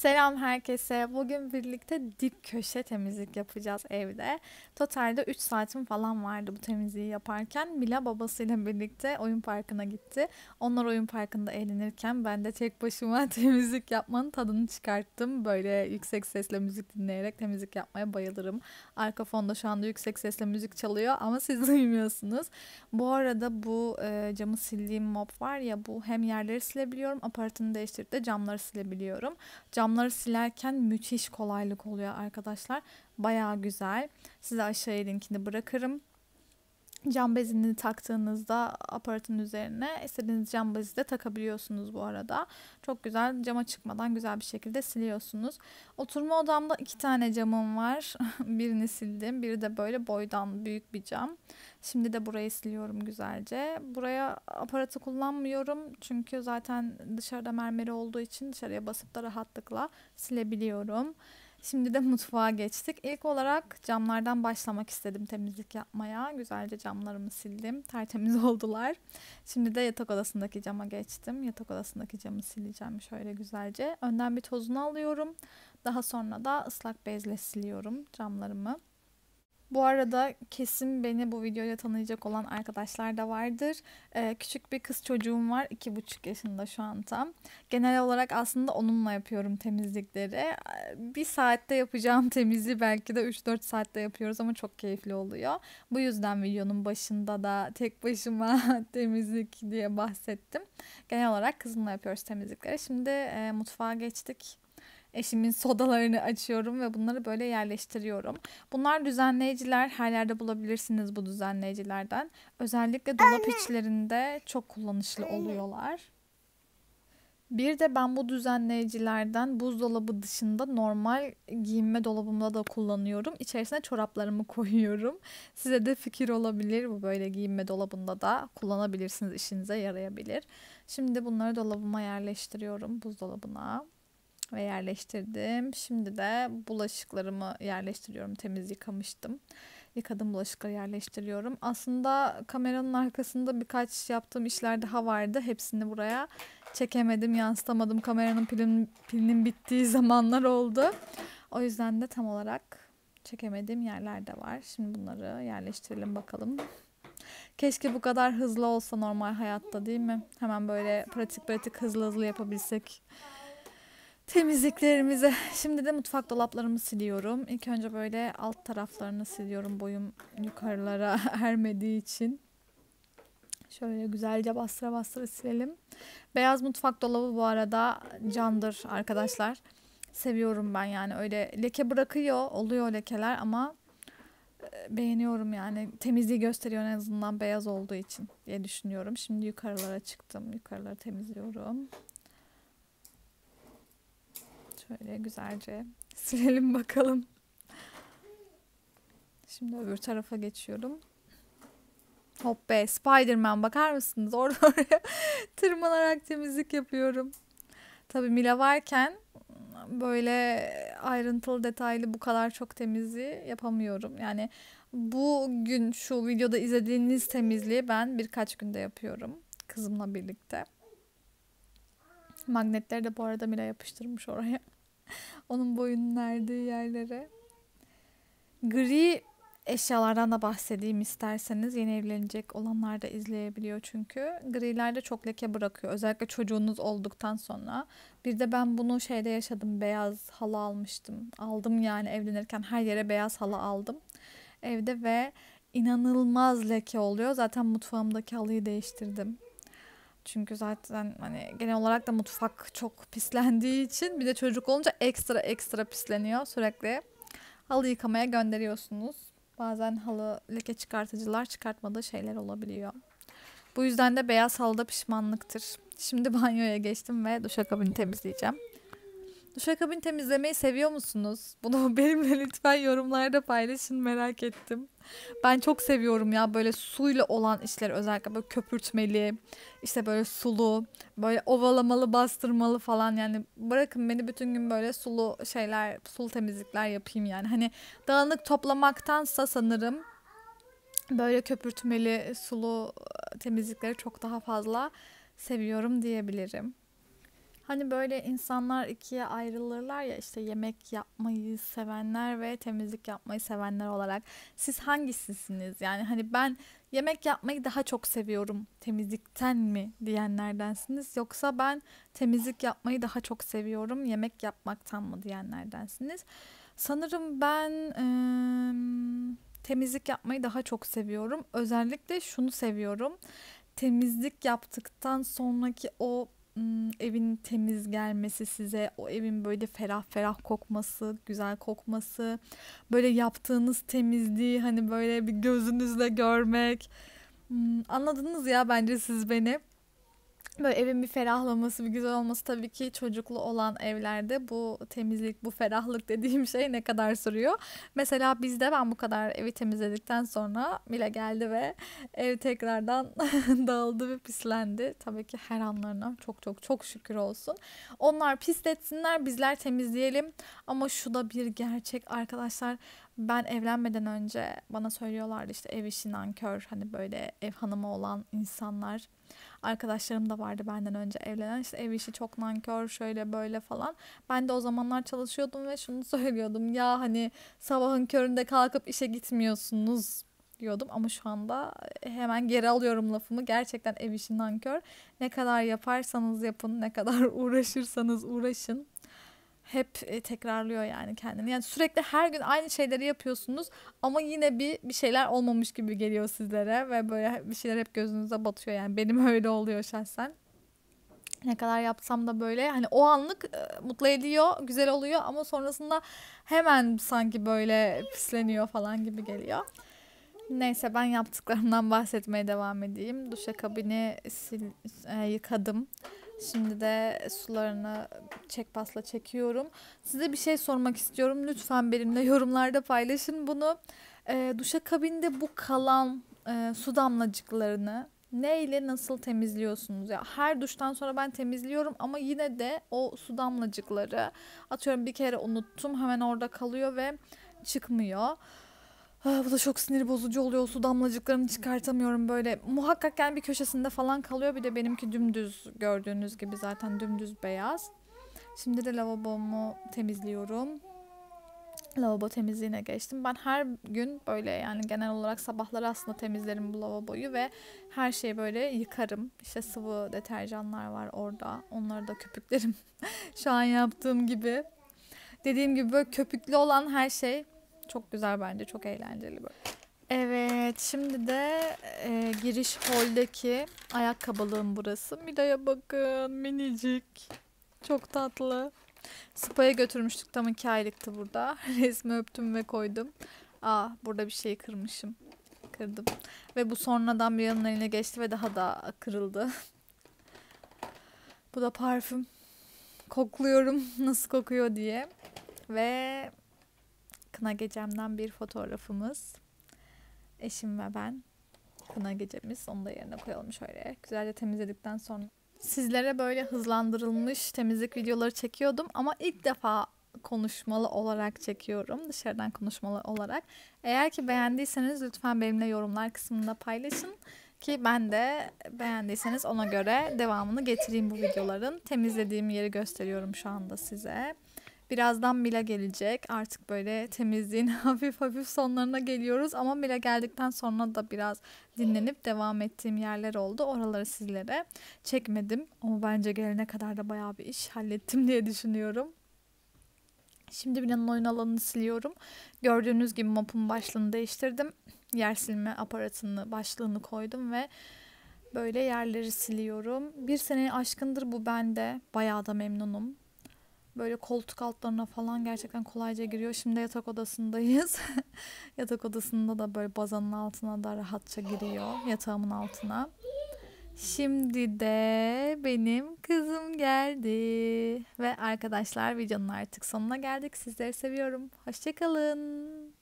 Selam herkese. Bugün birlikte dip köşe temizlik yapacağız evde. Totalde 3 saatim falan vardı bu temizliği yaparken. Mila babasıyla birlikte oyun parkına gitti. Onlar oyun parkında eğlenirken ben de tek başıma temizlik yapmanın tadını çıkarttım. Böyle yüksek sesle müzik dinleyerek temizlik yapmaya bayılırım. Arka fonda şu anda yüksek sesle müzik çalıyor ama siz duymuyorsunuz. Bu arada bu e, camı sildiğim mop var ya bu hem yerleri silebiliyorum aparatını değiştirip de camları silebiliyorum. Cam camları silerken müthiş kolaylık oluyor arkadaşlar. Baya güzel. Size aşağıya linkini bırakırım cam bezini taktığınızda aparatın üzerine istediğiniz cam bezi de takabiliyorsunuz bu arada. Çok güzel cama çıkmadan güzel bir şekilde siliyorsunuz. Oturma odamda iki tane camım var. Birini sildim. Biri de böyle boydan büyük bir cam. Şimdi de burayı siliyorum güzelce. Buraya aparatı kullanmıyorum. Çünkü zaten dışarıda mermeri olduğu için dışarıya basıp da rahatlıkla silebiliyorum. Şimdi de mutfağa geçtik. İlk olarak camlardan başlamak istedim temizlik yapmaya. Güzelce camlarımı sildim. Tertemiz oldular. Şimdi de yatak odasındaki cama geçtim. Yatak odasındaki camı sileceğim şöyle güzelce. Önden bir tozunu alıyorum. Daha sonra da ıslak bezle siliyorum camlarımı. Bu arada kesin beni bu videoyla tanıyacak olan arkadaşlar da vardır. Ee, küçük bir kız çocuğum var. iki buçuk yaşında şu an tam. Genel olarak aslında onunla yapıyorum temizlikleri. Ee, bir saatte yapacağım temizliği belki de 3-4 saatte yapıyoruz ama çok keyifli oluyor. Bu yüzden videonun başında da tek başıma temizlik diye bahsettim. Genel olarak kızımla yapıyoruz temizlikleri. Şimdi e, mutfağa geçtik. Eşimin sodalarını açıyorum ve bunları böyle yerleştiriyorum. Bunlar düzenleyiciler. Her yerde bulabilirsiniz bu düzenleyicilerden. Özellikle dolap Anne. içlerinde çok kullanışlı Anne. oluyorlar. Bir de ben bu düzenleyicilerden buzdolabı dışında normal giyinme dolabımda da kullanıyorum. İçerisine çoraplarımı koyuyorum. Size de fikir olabilir. Bu böyle giyinme dolabında da kullanabilirsiniz. işinize yarayabilir. Şimdi bunları dolabıma yerleştiriyorum buzdolabına ve yerleştirdim. Şimdi de bulaşıklarımı yerleştiriyorum. Temiz yıkamıştım. Yıkadım bulaşıkları yerleştiriyorum. Aslında kameranın arkasında birkaç yaptığım işler daha vardı. Hepsini buraya çekemedim, yansıtamadım. Kameranın pilin, pilinin bittiği zamanlar oldu. O yüzden de tam olarak çekemediğim yerler de var. Şimdi bunları yerleştirelim bakalım. Keşke bu kadar hızlı olsa normal hayatta değil mi? Hemen böyle pratik pratik hızlı hızlı yapabilsek temizliklerimize. Şimdi de mutfak dolaplarımı siliyorum. İlk önce böyle alt taraflarını siliyorum boyum yukarılara ermediği için. Şöyle güzelce bastıra bastıra silelim. Beyaz mutfak dolabı bu arada candır arkadaşlar. Seviyorum ben yani öyle leke bırakıyor oluyor lekeler ama e, beğeniyorum yani temizliği gösteriyor en azından beyaz olduğu için diye düşünüyorum. Şimdi yukarılara çıktım yukarıları temizliyorum. Şöyle güzelce silelim bakalım. Şimdi öbür tarafa geçiyorum. Hop be Spiderman bakar mısınız? Orada oraya tırmanarak temizlik yapıyorum. Tabi Mila varken böyle ayrıntılı detaylı bu kadar çok temizliği yapamıyorum. Yani bugün şu videoda izlediğiniz temizliği ben birkaç günde yapıyorum kızımla birlikte. Magnetleri de bu arada Mila yapıştırmış oraya. Onun boyunun erdiği yerlere. Gri eşyalardan da bahsedeyim isterseniz. Yeni evlenecek olanlar da izleyebiliyor çünkü. Griler de çok leke bırakıyor. Özellikle çocuğunuz olduktan sonra. Bir de ben bunu şeyde yaşadım. Beyaz halı almıştım. Aldım yani evlenirken her yere beyaz halı aldım. Evde ve inanılmaz leke oluyor. Zaten mutfağımdaki halıyı değiştirdim. Çünkü zaten hani genel olarak da mutfak çok pislendiği için bir de çocuk olunca ekstra ekstra pisleniyor sürekli. Halı yıkamaya gönderiyorsunuz. Bazen halı leke çıkartıcılar çıkartmadığı şeyler olabiliyor. Bu yüzden de beyaz halıda pişmanlıktır. Şimdi banyoya geçtim ve duşakabini temizleyeceğim. Duşakabini temizlemeyi seviyor musunuz? Bunu benimle lütfen yorumlarda paylaşın merak ettim. Ben çok seviyorum ya böyle suyla olan işleri özellikle böyle köpürtmeli, işte böyle sulu, böyle ovalamalı, bastırmalı falan yani bırakın beni bütün gün böyle sulu şeyler, sulu temizlikler yapayım yani. Hani dağınık toplamaktansa sanırım böyle köpürtmeli, sulu ıı, temizlikleri çok daha fazla seviyorum diyebilirim. Hani böyle insanlar ikiye ayrılırlar ya işte yemek yapmayı sevenler ve temizlik yapmayı sevenler olarak. Siz hangisisiniz? Yani hani ben yemek yapmayı daha çok seviyorum temizlikten mi diyenlerdensiniz yoksa ben temizlik yapmayı daha çok seviyorum yemek yapmaktan mı diyenlerdensiniz? Sanırım ben ıı, temizlik yapmayı daha çok seviyorum. Özellikle şunu seviyorum. Temizlik yaptıktan sonraki o evin temiz gelmesi size, o evin böyle ferah ferah kokması, güzel kokması, böyle yaptığınız temizliği hani böyle bir gözünüzle görmek. Anladınız ya bence siz beni böyle evin bir ferahlaması, bir güzel olması tabii ki çocuklu olan evlerde bu temizlik, bu ferahlık dediğim şey ne kadar sürüyor. Mesela bizde ben bu kadar evi temizledikten sonra Mila geldi ve ev tekrardan dağıldı ve pislendi. Tabii ki her anlarına çok çok çok şükür olsun. Onlar pisletsinler, bizler temizleyelim. Ama şu da bir gerçek arkadaşlar ben evlenmeden önce bana söylüyorlardı işte ev işi nankör hani böyle ev hanımı olan insanlar. Arkadaşlarım da vardı benden önce evlenen işte ev işi çok nankör şöyle böyle falan. Ben de o zamanlar çalışıyordum ve şunu söylüyordum ya hani sabahın köründe kalkıp işe gitmiyorsunuz diyordum ama şu anda e, hemen geri alıyorum lafımı. Gerçekten ev işi nankör. Ne kadar yaparsanız yapın, ne kadar uğraşırsanız uğraşın hep e, tekrarlıyor yani kendini. Yani sürekli her gün aynı şeyleri yapıyorsunuz ama yine bir bir şeyler olmamış gibi geliyor sizlere ve böyle bir şeyler hep gözünüze batıyor. Yani benim öyle oluyor şahsen. Ne kadar yapsam da böyle hani o anlık e, mutlu ediyor, güzel oluyor ama sonrasında hemen sanki böyle pisleniyor falan gibi geliyor. Neyse ben yaptıklarımdan bahsetmeye devam edeyim. Duşakabini sil, e, yıkadım. Şimdi de sularını çek çekpasla çekiyorum. Size bir şey sormak istiyorum. Lütfen benimle yorumlarda paylaşın bunu. E, ee, duşa kabinde bu kalan e, su damlacıklarını ne ile nasıl temizliyorsunuz? Ya her duştan sonra ben temizliyorum ama yine de o su damlacıkları atıyorum bir kere unuttum hemen orada kalıyor ve çıkmıyor. Ah, bu da çok sinir bozucu oluyor. Su damlacıklarını çıkartamıyorum böyle. Muhakkak yani bir köşesinde falan kalıyor. Bir de benimki dümdüz gördüğünüz gibi zaten dümdüz beyaz. Şimdi de lavabomu temizliyorum. Lavabo temizliğine geçtim. Ben her gün böyle yani genel olarak sabahları aslında temizlerim bu lavaboyu ve her şeyi böyle yıkarım. İşte sıvı deterjanlar var orada. Onları da köpüklerim şu an yaptığım gibi. Dediğim gibi böyle köpüklü olan her şey çok güzel bence. Çok eğlenceli böyle. Evet şimdi de e, giriş holdeki ayakkabılığım burası. Mira'ya bakın minicik. Çok tatlı. Spa'ya götürmüştük tam iki aylıktı burada. Resmi öptüm ve koydum. Aa ah, burada bir şey kırmışım. Kırdım. Ve bu sonradan bir yanın eline geçti ve daha da kırıldı. bu da parfüm. Kokluyorum nasıl kokuyor diye. Ve kına gecemden bir fotoğrafımız. Eşim ve ben kına gecemiz. Onu da yerine koyalım şöyle. Güzelce temizledikten sonra. Sizlere böyle hızlandırılmış temizlik videoları çekiyordum ama ilk defa konuşmalı olarak çekiyorum. Dışarıdan konuşmalı olarak. Eğer ki beğendiyseniz lütfen benimle yorumlar kısmında paylaşın ki ben de beğendiyseniz ona göre devamını getireyim bu videoların. Temizlediğim yeri gösteriyorum şu anda size. Birazdan Mila gelecek. Artık böyle temizliğin hafif hafif sonlarına geliyoruz. Ama Mila geldikten sonra da biraz dinlenip devam ettiğim yerler oldu. Oraları sizlere çekmedim. Ama bence gelene kadar da bayağı bir iş hallettim diye düşünüyorum. Şimdi binanın oyun alanını siliyorum. Gördüğünüz gibi mapın başlığını değiştirdim. Yer silme aparatını, başlığını koydum ve böyle yerleri siliyorum. Bir seneye aşkındır bu bende. Bayağı da memnunum. Böyle koltuk altlarına falan gerçekten kolayca giriyor. Şimdi yatak odasındayız. yatak odasında da böyle bazanın altına da rahatça giriyor. Yatağımın altına. Şimdi de benim kızım geldi. Ve arkadaşlar videonun artık sonuna geldik. Sizleri seviyorum. Hoşçakalın.